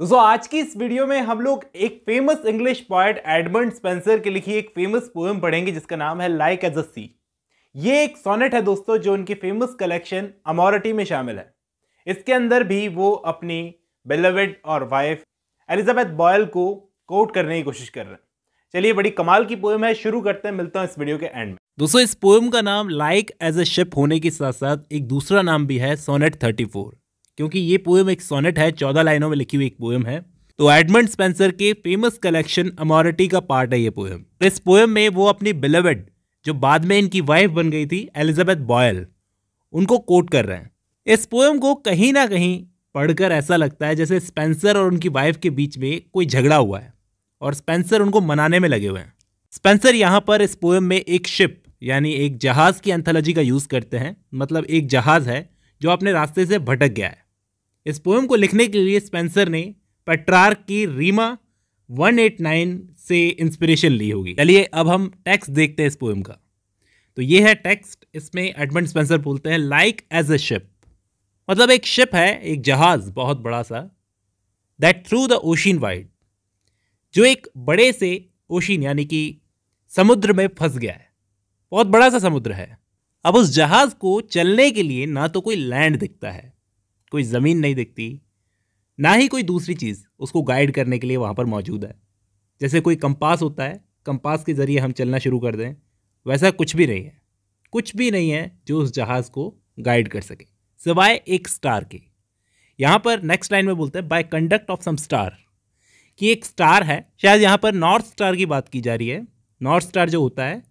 दोस्तों आज की इस वीडियो में हम लोग एक famous English poet Edmund Spenser के लिखी एक फेमस पोएम पढ़ेंगे जिसका नाम है लाइक एज अ सी ये एक सोनेट है दोस्तों जो उनकी फेमस कलेक्शन अमोरिटी में शामिल है इसके अंदर भी वो अपनी बेलवेड और वाइफ एलिजाबेथ बॉयल को कोट करने की कोशिश कर रहे हैं चलिए बड़ी कमाल की पोएम है शुरू करते हैं मिलता हूँ इस वीडियो के एंड में दोस्तों इस पोएम का नाम लाइक एज अ शिप होने के साथ साथ एक दूसरा नाम भी है सोनेट थर्टी फोर क्योंकि ये पोएम एक सोनेट है चौदह लाइनों में लिखी हुई एक पोएम है तो एडमंड स्पेंसर के फेमस कलेक्शन अमोरिटी का पार्ट है ये पोएम इस पोएम में वो अपनी बिलवेड जो बाद में इनकी वाइफ बन गई थी एलिजाबेथ बॉयल उनको कोट कर रहे हैं इस पोएम को कहीं ना कहीं पढ़कर ऐसा लगता है जैसे स्पेंसर और उनकी वाइफ के बीच में कोई झगड़ा हुआ है और स्पेंसर उनको मनाने में लगे हुए हैं स्पेंसर यहाँ पर इस पोएम में एक शिप यानी एक जहाज़ की एंथोलॉजी का यूज़ करते हैं मतलब एक जहाज़ है जो अपने रास्ते से भटक गया है इस पोएम को लिखने के लिए स्पेंसर ने पेट्रार्क की रीमा 189 से इंस्पिरेशन ली होगी चलिए अब हम टेक्स्ट देखते हैं इस पोएम का तो ये है टेक्स्ट इसमें एडमंड स्पेंसर बोलते हैं लाइक एज अ शिप मतलब एक शिप है एक जहाज बहुत बड़ा सा that through the ocean wide जो एक बड़े से ओशिन यानी कि समुद्र में फंस गया है बहुत बड़ा सा समुद्र है अब उस जहाज को चलने के लिए ना तो कोई लैंड दिखता है कोई ज़मीन नहीं दिखती ना ही कोई दूसरी चीज़ उसको गाइड करने के लिए वहाँ पर मौजूद है जैसे कोई कंपास होता है कंपास के ज़रिए हम चलना शुरू कर दें वैसा कुछ भी नहीं है कुछ भी नहीं है जो उस जहाज़ को गाइड कर सके सिवाय एक स्टार के यहाँ पर नेक्स्ट लाइन में बोलते हैं by conduct of some star कि एक स्टार है शायद यहाँ पर नॉर्थ स्टार की बात की जा रही है नॉर्थ स्टार जो होता है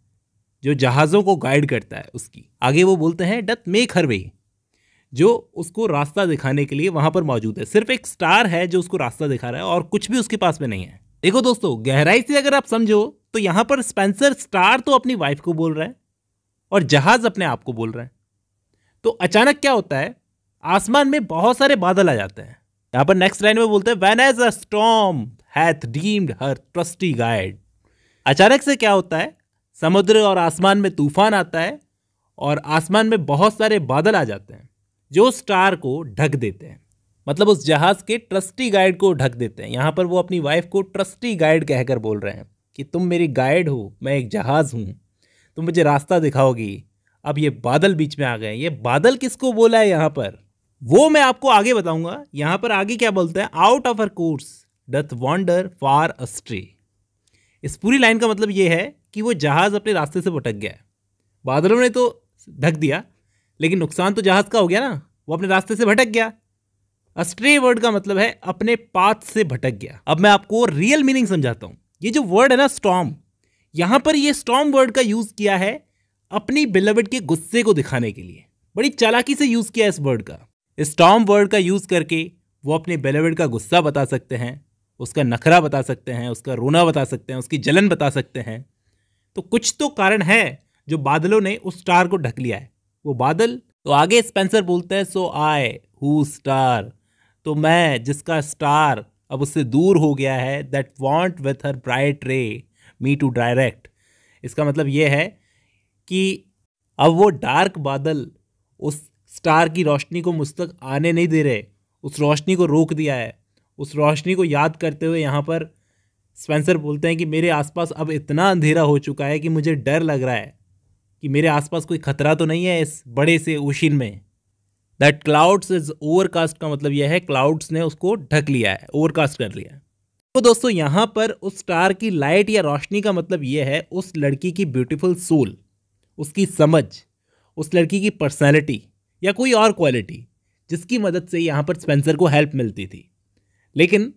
जो जहाज़ों को गाइड करता है उसकी आगे वो बोलते हैं डथ मेक हर वे जो उसको रास्ता दिखाने के लिए वहां पर मौजूद है सिर्फ एक स्टार है जो उसको रास्ता दिखा रहा है और कुछ भी उसके पास में नहीं है देखो दोस्तों गहराई से अगर आप समझो तो यहां पर स्पेंसर स्टार तो अपनी वाइफ को बोल रहा है और जहाज अपने आप को बोल रहा है तो अचानक क्या होता है आसमान में बहुत सारे बादल आ जाते हैं यहां पर नेक्स्ट लाइन में बोलते हैं when as a storm hath dimmed her trusty guide अचानक से क्या होता है समुद्र और आसमान में तूफान आता है और आसमान में बहुत सारे बादल आ जाते हैं जो स्टार को ढक देते हैं मतलब उस जहाज़ के ट्रस्टी गाइड को ढक देते हैं यहाँ पर वो अपनी वाइफ को ट्रस्टी गाइड कहकर बोल रहे हैं कि तुम मेरी गाइड हो मैं एक जहाज़ हूँ तुम मुझे रास्ता दिखाओगी अब ये बादल बीच में आ गए ये बादल किसको बोला है यहाँ पर वो मैं आपको आगे बताऊंगा यहाँ पर आगे क्या बोलते हैं out of her course doth wander far astray इस पूरी लाइन का मतलब ये है कि वो जहाज़ अपने रास्ते से भटक गया है बादलों ने तो ढक दिया लेकिन नुकसान तो जहाज़ का हो गया ना वो अपने रास्ते से भटक गया अस्ट्रे वर्ड का मतलब है अपने पाथ से भटक गया अब मैं आपको रियल मीनिंग समझाता हूँ ये जो वर्ड है ना स्टॉम यहाँ पर ये स्टॉम वर्ड का यूज़ किया है अपनी बिलवड के गुस्से को दिखाने के लिए बड़ी चालाकी से यूज़ किया इस वर्ड का स्टॉम वर्ड का यूज़ करके वो अपने बेलेवेड का गुस्सा बता सकते हैं उसका नखरा बता सकते हैं उसका रोना बता सकते हैं उसकी जलन बता सकते हैं तो कुछ तो कारण है जो बादलों ने उस स्टार को ढक लिया है वो बादल तो आगे स्पेंसर बोलते हैं सो आई हु स्टार तो मैं जिसका स्टार अब उससे दूर हो गया है that wont with her bright ray me to direct इसका मतलब ये है कि अब वो डार्क बादल उस स्टार की रोशनी को मुझ तक आने नहीं दे रहे उस रोशनी को रोक दिया है उस रोशनी को याद करते हुए यहाँ पर स्पेंसर बोलते हैं कि मेरे आसपास अब इतना अंधेरा हो चुका है कि मुझे डर लग रहा है कि मेरे आसपास कोई खतरा तो नहीं है इस बड़े से ओशिन में दैट क्लाउड्स इज ओवरकास्ट का मतलब यह है क्लाउड्स ने उसको ढक लिया है ओवरकास्ट कर लिया है तो दोस्तों यहाँ पर उस स्टार की लाइट या रोशनी का मतलब यह है उस लड़की की ब्यूटीफुल सोल उसकी समझ उस लड़की की पर्सनैलिटी या कोई और क्वालिटी जिसकी मदद से यहाँ पर स्पेंसर को हेल्प मिलती थी लेकिन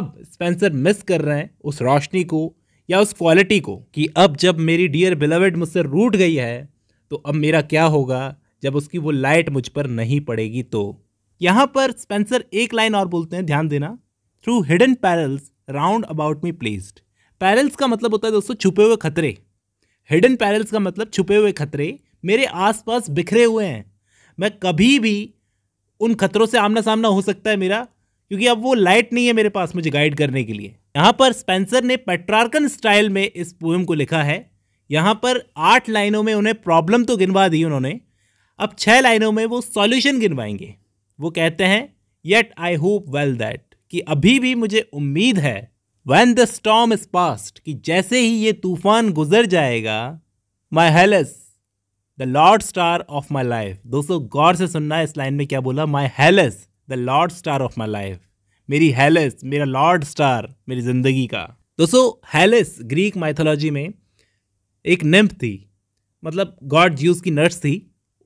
अब स्पेंसर मिस कर रहे हैं उस रोशनी को या उस क्वालिटी को कि अब जब मेरी डियर बिलवेड मुझसे रूट गई है तो अब मेरा क्या होगा जब उसकी वो लाइट मुझ पर नहीं पड़ेगी तो यहाँ पर स्पेंसर एक लाइन और बोलते हैं ध्यान देना through hidden perils round about me placed perils का मतलब होता है दोस्तों छुपे हुए खतरे हिडन पैरल्स का मतलब छुपे हुए खतरे मेरे आसपास बिखरे हुए हैं मैं कभी भी उन खतरों से आमना सामना हो सकता है मेरा क्योंकि अब वो लाइट नहीं है मेरे पास मुझे गाइड करने के लिए यहाँ पर स्पेंसर ने पेट्रार्कन स्टाइल में इस पोएम को लिखा है यहाँ पर आठ लाइनों में उन्हें प्रॉब्लम तो गिनवा दी उन्होंने अब छः लाइनों में वो सॉल्यूशन गिनवाएंगे वो कहते हैं yet I hope well that कि अभी भी मुझे उम्मीद है when the storm is past कि जैसे ही ये तूफान गुजर जाएगा my Helice the lodestar of my life दोस्तों गौर से सुनना इस लाइन में क्या बोला my Helice the lodestar of my life मेरी हेलेस मेरा लॉर्ड स्टार मेरी ज़िंदगी का दोस्तों हैलेस ग्रीक माइथोलॉजी में एक निम्फ थी मतलब गॉड ज्यूस की नर्स थी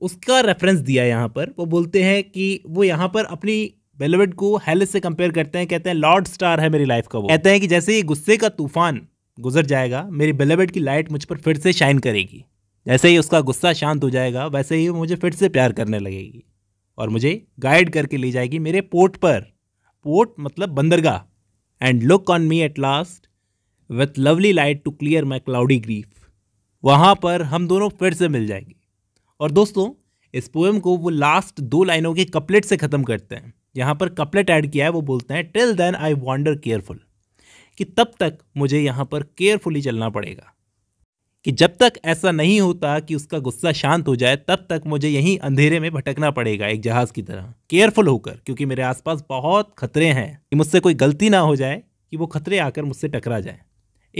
उसका रेफरेंस दिया है यहाँ पर वो बोलते हैं कि वो यहाँ पर अपनी बेलवेड को हेलेस से कंपेयर करते हैं कहते हैं लॉर्ड स्टार है मेरी लाइफ का वो कहते हैं कि जैसे ही गुस्से का तूफान गुजर जाएगा मेरी बेलवेड की लाइट मुझ पर फिर से शाइन करेगी जैसे ही उसका गुस्सा शांत हो जाएगा वैसे ही वो मुझे फिर से प्यार करने लगेगी और मुझे गाइड करके ले जाएगी मेरे पोर्ट पर पोर्ट मतलब बंदरगाह and look on me at last with lovely light to clear my cloudy grief वहाँ पर हम दोनों फिर से मिल जाएंगे और दोस्तों इस पोएम को वो लास्ट दो लाइनों के कपलेट से ख़त्म करते हैं यहाँ पर कपलेट ऐड किया है वो बोलते हैं till then I wander careful कि तब तक मुझे यहाँ पर केयरफुली चलना पड़ेगा कि जब तक ऐसा नहीं होता कि उसका गुस्सा शांत हो जाए तब तक मुझे यहीं अंधेरे में भटकना पड़ेगा एक जहाज़ की तरह केयरफुल होकर क्योंकि मेरे आसपास बहुत खतरे हैं कि मुझसे कोई गलती ना हो जाए कि वो खतरे आकर मुझसे टकरा जाए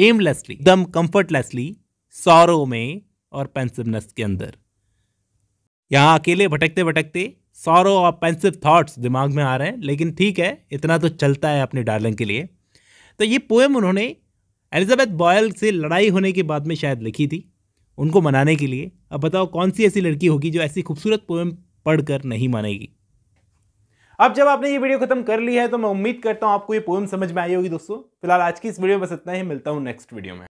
एमलेसली एकदम कम्फर्टलेसली सौरों में और पेंसिवनेस के अंदर यहाँ अकेले भटकते भटकते सौरों और पेंसिव थाट्स दिमाग में आ रहे हैं लेकिन ठीक है इतना तो चलता है अपने डार्लिंग के लिए तो ये पोएम उन्होंने एलिजाबेथ बॉयल से लड़ाई होने के बाद में शायद लिखी थी उनको मनाने के लिए अब बताओ कौन सी ऐसी लड़की होगी जो ऐसी खूबसूरत पोएम पढ़कर नहीं मानेगी अब जब आपने ये वीडियो खत्म कर ली है तो मैं उम्मीद करता हूँ आपको ये पोएम समझ में आई होगी दोस्तों फिलहाल आज की इस वीडियो में बस इतना ही मिलता हूँ नेक्स्ट वीडियो में